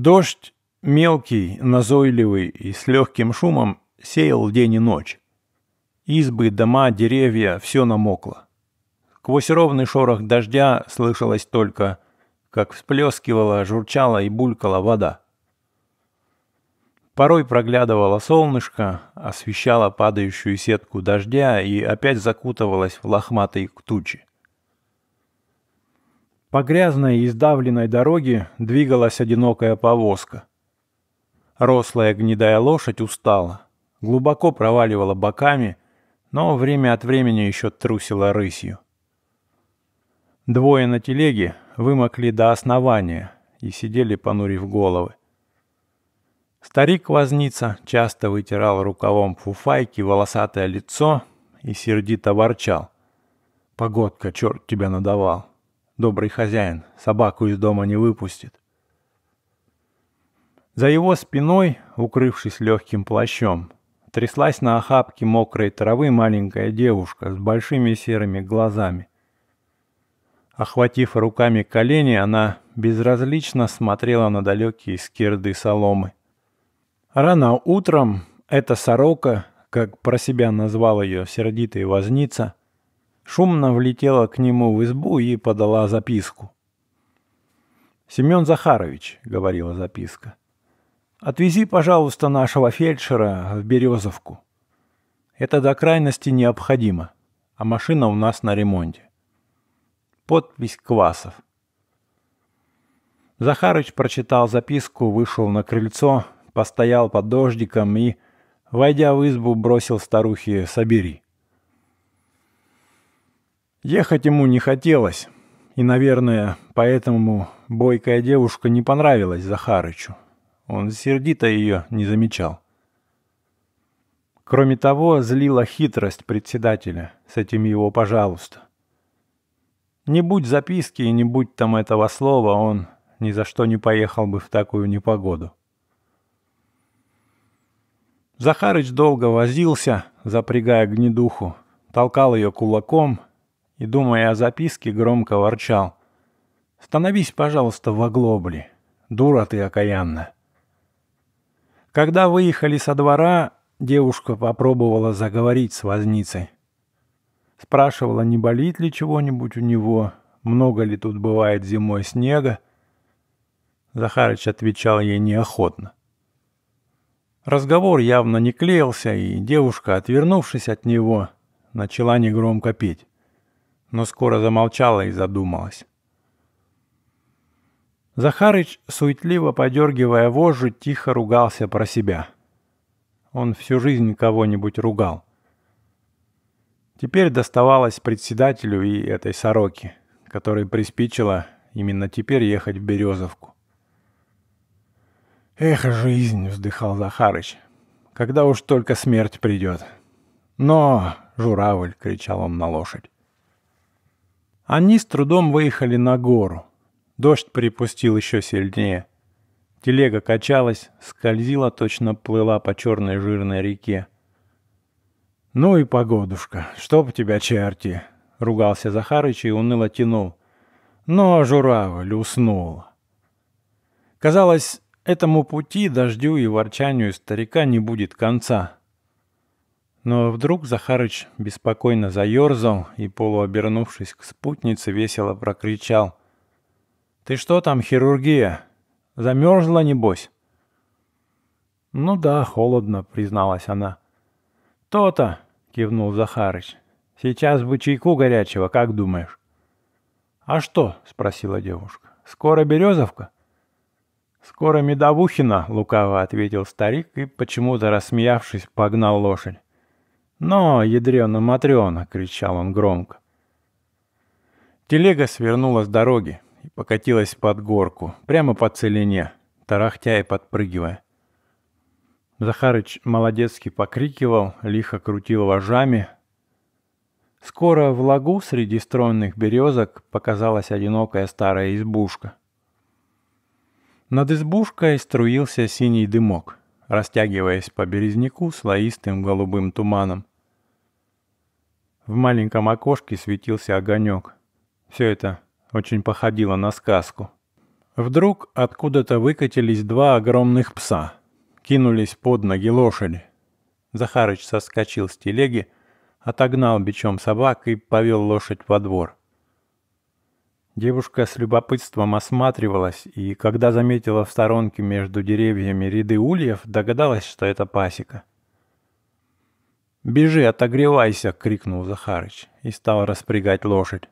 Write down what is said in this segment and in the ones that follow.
Дождь, мелкий, назойливый и с легким шумом, сеял день и ночь. Избы, дома, деревья – все намокло. Сквозь ровный шорох дождя слышалось только, как всплескивала, журчала и булькала вода. Порой проглядывало солнышко, освещало падающую сетку дождя и опять закутывалось в лохматые тучи. По грязной и издавленной дороге двигалась одинокая повозка. Рослая гнедая лошадь устала, глубоко проваливала боками, но время от времени еще трусила рысью. Двое на телеге вымокли до основания и сидели, понурив головы. Старик-возница часто вытирал рукавом фуфайки волосатое лицо и сердито ворчал. «Погодка, черт тебя надавал!» добрый хозяин, собаку из дома не выпустит. За его спиной, укрывшись легким плащом, тряслась на охапке мокрой травы маленькая девушка с большими серыми глазами. Охватив руками колени, она безразлично смотрела на далекие скирды соломы. Рано утром эта сорока, как про себя назвал ее сердитый возница, шумно влетела к нему в избу и подала записку. «Семен Захарович», — говорила записка, — «отвези, пожалуйста, нашего фельдшера в Березовку. Это до крайности необходимо, а машина у нас на ремонте». Подпись Квасов. Захарыч прочитал записку, вышел на крыльцо, постоял под дождиком и, войдя в избу, бросил старухе «Собери». Ехать ему не хотелось, и, наверное, поэтому бойкая девушка не понравилась Захарычу. Он сердито ее не замечал. Кроме того, злила хитрость председателя с этим его «пожалуйста». Не будь записки и не будь там этого слова, он ни за что не поехал бы в такую непогоду. Захарыч долго возился, запрягая гнедуху, толкал ее кулаком, и, думая о записке, громко ворчал. «Становись, пожалуйста, в оглобли. Дура ты окаянна». Когда выехали со двора, девушка попробовала заговорить с возницей. Спрашивала, не болит ли чего-нибудь у него, много ли тут бывает зимой снега. Захарыч отвечал ей неохотно. Разговор явно не клеился, и девушка, отвернувшись от него, начала негромко петь но скоро замолчала и задумалась. Захарыч, суетливо подергивая вожжу, тихо ругался про себя. Он всю жизнь кого-нибудь ругал. Теперь доставалось председателю и этой сороке, которой приспичило именно теперь ехать в Березовку. «Эх, жизнь!» — вздыхал Захарыч. «Когда уж только смерть придет!» «Но!» — журавль кричал он на лошадь. Они с трудом выехали на гору. Дождь припустил еще сильнее. Телега качалась, скользила, точно плыла по черной жирной реке. «Ну и погодушка, чтоб тебя черти!» — ругался Захарыч и уныло тянул. «Но журавль уснул!» Казалось, этому пути, дождю и ворчанию старика не будет конца. Но вдруг Захарыч беспокойно заерзал и, полуобернувшись к спутнице, весело прокричал. «Ты что там, хирургия? Замерзла, небось?» «Ну да, холодно», — призналась она. «То-то», — кивнул Захарыч. «Сейчас бы чайку горячего, как думаешь?» «А что?» — спросила девушка. «Скоро Березовка?» «Скоро Медовухина», — лукаво ответил старик и, почему-то рассмеявшись, погнал лошадь. «Но, ядрена Матрена!» — кричал он громко. Телега свернула с дороги и покатилась под горку, прямо по целине, тарахтя и подпрыгивая. Захарыч молодецкий покрикивал, лихо крутил вожами. Скоро в лагу среди стройных березок показалась одинокая старая избушка. Над избушкой струился синий дымок, растягиваясь по березняку слоистым голубым туманом. В маленьком окошке светился огонек. Все это очень походило на сказку. Вдруг откуда-то выкатились два огромных пса. Кинулись под ноги лошади. Захарыч соскочил с телеги, отогнал бичом собак и повел лошадь во двор. Девушка с любопытством осматривалась, и когда заметила в сторонке между деревьями ряды ульев, догадалась, что это пасека. «Бежи, отогревайся!» — крикнул Захарыч и стал распрягать лошадь.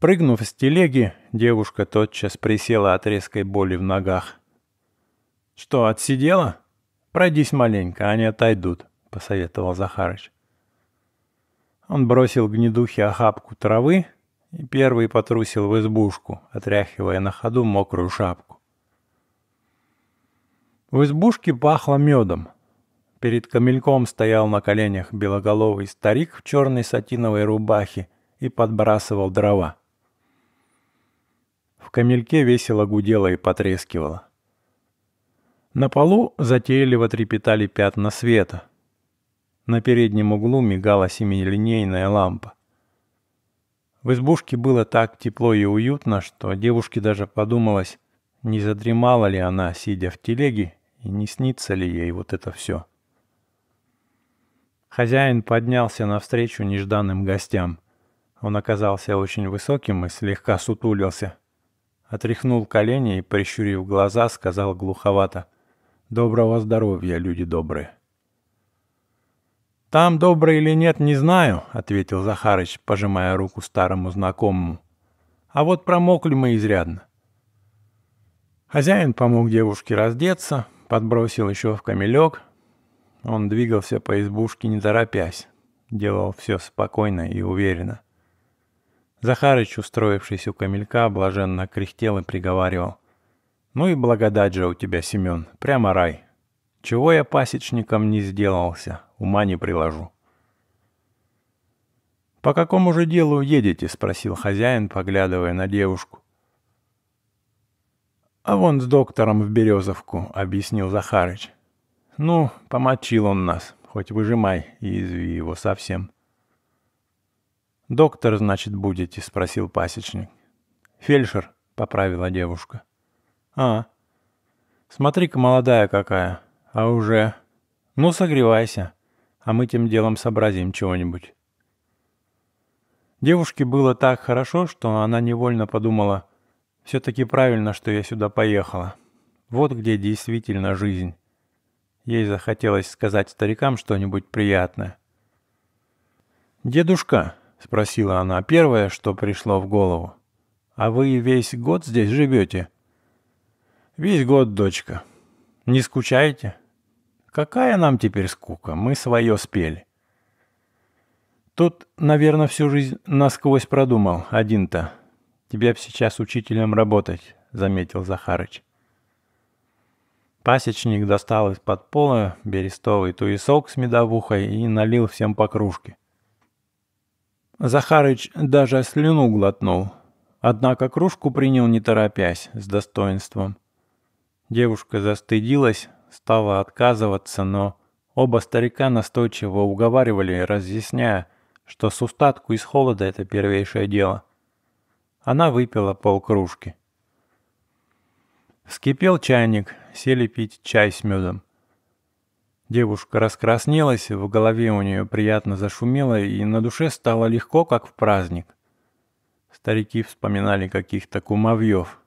Прыгнув с телеги, девушка тотчас присела от резкой боли в ногах. «Что, отсидела? Пройдись маленько, они отойдут», — посоветовал Захарыч. Он бросил гнедухе охапку травы и первый потрусил в избушку, отряхивая на ходу мокрую шапку. В избушке пахло медом — Перед камельком стоял на коленях белоголовый старик в черной сатиновой рубахе и подбрасывал дрова. В камельке весело гудело и потрескивало. На полу затейливо трепетали пятна света. На переднем углу мигала семилинейная лампа. В избушке было так тепло и уютно, что девушке даже подумалось, не задремала ли она, сидя в телеге, и не снится ли ей вот это все. Хозяин поднялся навстречу нежданным гостям. Он оказался очень высоким и слегка сутулился. Отряхнул колени и, прищурив глаза, сказал глуховато. «Доброго здоровья, люди добрые!» «Там добро или нет, не знаю», — ответил Захарыч, пожимая руку старому знакомому. «А вот промокли мы изрядно». Хозяин помог девушке раздеться, подбросил еще в камелек, он двигался по избушке не торопясь, делал все спокойно и уверенно. Захарыч, устроившись у камелька, блаженно кряхтел и приговаривал. «Ну и благодать же у тебя, Семен, прямо рай. Чего я пасечником не сделался, ума не приложу». «По какому же делу едете?» — спросил хозяин, поглядывая на девушку. «А вон с доктором в Березовку», — объяснил Захарыч. Ну, помочил он нас, хоть выжимай и изви его совсем. «Доктор, значит, будете?» — спросил пасечник. «Фельдшер», — поправила девушка. «А, смотри-ка, молодая какая, а уже... Ну, согревайся, а мы тем делом сообразим чего-нибудь». Девушке было так хорошо, что она невольно подумала, все-таки правильно, что я сюда поехала. Вот где действительно жизнь. Ей захотелось сказать старикам что-нибудь приятное. «Дедушка», — спросила она первое, что пришло в голову, — «а вы весь год здесь живете?» «Весь год, дочка. Не скучаете?» «Какая нам теперь скука? Мы свое спели». Тут, наверное, всю жизнь насквозь продумал один-то. Тебя б сейчас учителем работать, заметил Захарыч. Пасечник достал из-под пола берестовый туесок с медовухой и налил всем по кружке. Захарыч даже слюну глотнул, однако кружку принял не торопясь, с достоинством. Девушка застыдилась, стала отказываться, но оба старика настойчиво уговаривали, разъясняя, что с устатку из холода это первейшее дело. Она выпила полкружки. Вскипел чайник, сели пить чай с медом. Девушка раскраснелась, в голове у нее приятно зашумело, и на душе стало легко, как в праздник. Старики вспоминали каких-то кумовьев.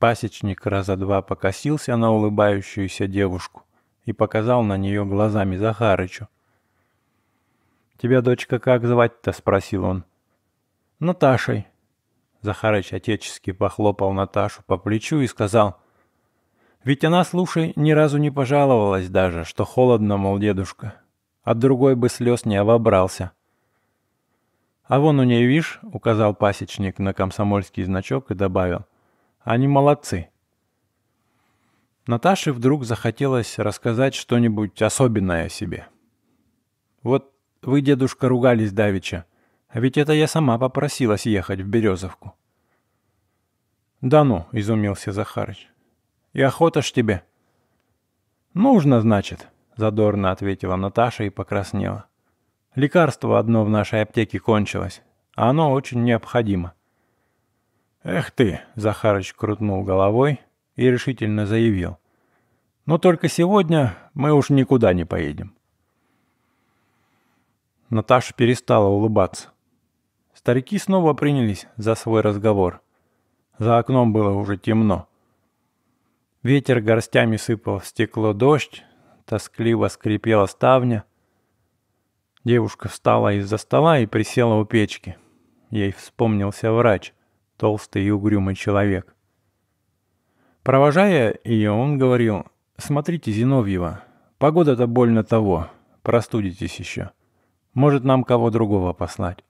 Пасечник раза два покосился на улыбающуюся девушку и показал на нее глазами Захарычу. «Тебя, дочка, как звать-то?» — спросил он. «Наташей». Захарыч отечески похлопал Наташу по плечу и сказал — ведь она, слушай, ни разу не пожаловалась даже, что холодно, мол, дедушка. От другой бы слез не обобрался. А вон у нее, вишь, указал пасечник на комсомольский значок и добавил. Они молодцы. Наташе вдруг захотелось рассказать что-нибудь особенное о себе. Вот вы, дедушка, ругались давеча. А ведь это я сама попросилась ехать в Березовку. Да ну, изумился Захарыч. И охота ж тебе. Нужно, значит, задорно ответила Наташа и покраснела. Лекарство одно в нашей аптеке кончилось, а оно очень необходимо. Эх ты, Захарыч крутнул головой и решительно заявил. Но только сегодня мы уж никуда не поедем. Наташа перестала улыбаться. Старики снова принялись за свой разговор. За окном было уже темно. Ветер горстями сыпал в стекло дождь, тоскливо скрипела ставня. Девушка встала из-за стола и присела у печки. Ей вспомнился врач, толстый и угрюмый человек. Провожая ее, он говорил, «Смотрите, Зиновьева, погода-то больно того, простудитесь еще. Может, нам кого другого послать».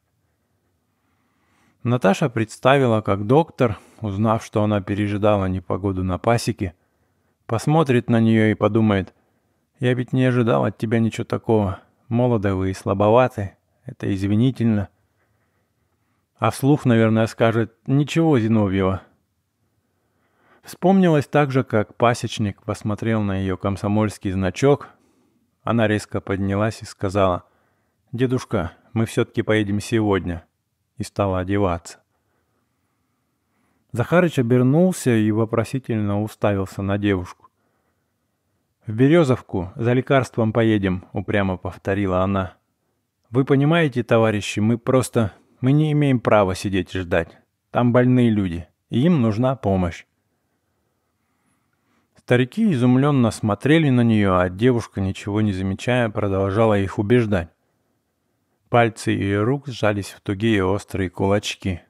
Наташа представила, как доктор, узнав, что она пережидала непогоду на пасеке, Посмотрит на нее и подумает, «Я ведь не ожидал от тебя ничего такого. Молоды вы и слабоваты. Это извинительно». А вслух, наверное, скажет, «Ничего, Зиновьева». Вспомнилось так же, как пасечник посмотрел на ее комсомольский значок. Она резко поднялась и сказала, «Дедушка, мы все-таки поедем сегодня» и стала одеваться. Захарыч обернулся и вопросительно уставился на девушку. «В Березовку за лекарством поедем», — упрямо повторила она. «Вы понимаете, товарищи, мы просто... Мы не имеем права сидеть и ждать. Там больные люди, и им нужна помощь». Старики изумленно смотрели на нее, а девушка, ничего не замечая, продолжала их убеждать. Пальцы ее рук сжались в тугие острые кулачки.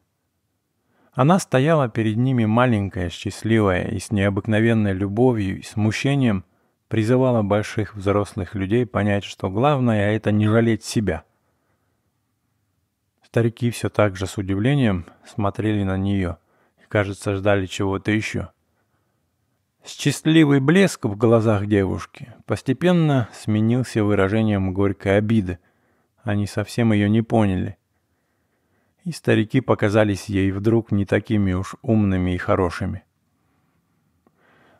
Она стояла перед ними маленькая, счастливая и с необыкновенной любовью и смущением призывала больших взрослых людей понять, что главное – это не жалеть себя. Старики все так же с удивлением смотрели на нее и, кажется, ждали чего-то еще. Счастливый блеск в глазах девушки постепенно сменился выражением горькой обиды. Они совсем ее не поняли – и старики показались ей вдруг не такими уж умными и хорошими.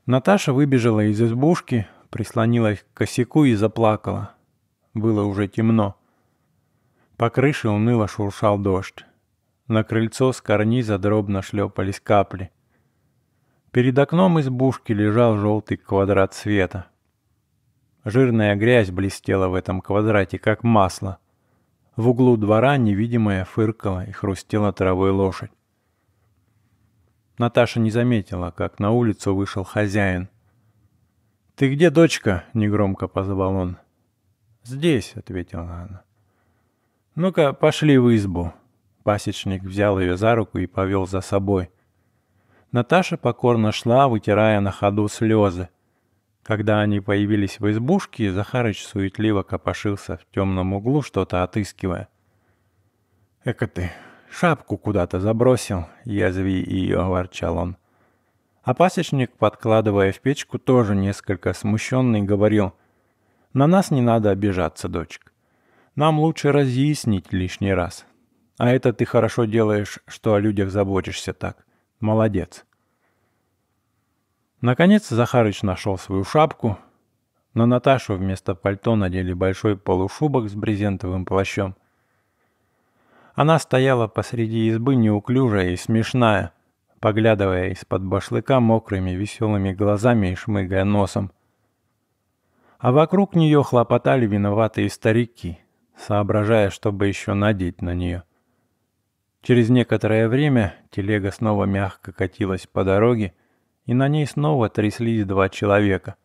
Наташа выбежала из избушки, прислонилась к косяку и заплакала. Было уже темно. По крыше уныло шуршал дождь. На крыльцо с карниза дробно шлепались капли. Перед окном избушки лежал желтый квадрат света. Жирная грязь блестела в этом квадрате, как масло — в углу двора невидимая фыркала и хрустела травой лошадь. Наташа не заметила, как на улицу вышел хозяин. «Ты где, дочка?» — негромко позвал он. «Здесь», — ответила она. «Ну-ка, пошли в избу». Пасечник взял ее за руку и повел за собой. Наташа покорно шла, вытирая на ходу слезы. Когда они появились в избушке, Захарыч суетливо копошился в темном углу, что-то отыскивая. «Эка ты, шапку куда-то забросил, язви ее», — ворчал он. А пасечник, подкладывая в печку, тоже несколько смущенный, говорил, «На нас не надо обижаться, дочек. Нам лучше разъяснить лишний раз. А это ты хорошо делаешь, что о людях заботишься так. Молодец». Наконец Захарыч нашел свою шапку. На Наташу вместо пальто надели большой полушубок с брезентовым плащом. Она стояла посреди избы неуклюжая и смешная, поглядывая из-под башлыка мокрыми веселыми глазами и шмыгая носом. А вокруг нее хлопотали виноватые старики, соображая, чтобы еще надеть на нее. Через некоторое время телега снова мягко катилась по дороге, и на ней снова тряслись два человека.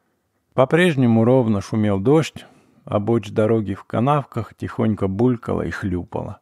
По-прежнему ровно шумел дождь, а бочь дороги в канавках тихонько булькала и хлюпала.